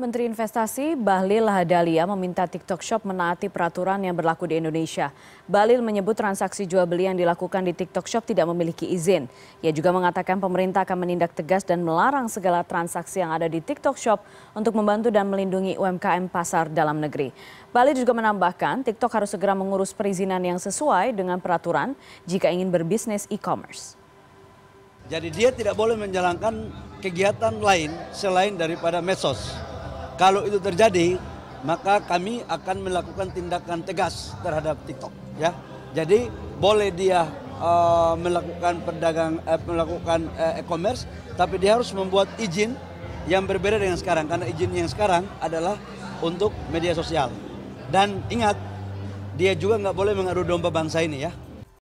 Menteri Investasi Bahlil Lahadalia meminta TikTok Shop menaati peraturan yang berlaku di Indonesia. Bahlil menyebut transaksi jual beli yang dilakukan di TikTok Shop tidak memiliki izin. Ia juga mengatakan pemerintah akan menindak tegas dan melarang segala transaksi yang ada di TikTok Shop untuk membantu dan melindungi UMKM pasar dalam negeri. Bahlil juga menambahkan TikTok harus segera mengurus perizinan yang sesuai dengan peraturan jika ingin berbisnis e-commerce. Jadi dia tidak boleh menjalankan kegiatan lain selain daripada medsos kalau itu terjadi, maka kami akan melakukan tindakan tegas terhadap TikTok. Ya, jadi boleh dia uh, melakukan perdagang, uh, melakukan eh, e-commerce, tapi dia harus membuat izin yang berbeda dengan sekarang. Karena izin yang sekarang adalah untuk media sosial. Dan ingat, dia juga nggak boleh mengadu domba bangsa ini ya.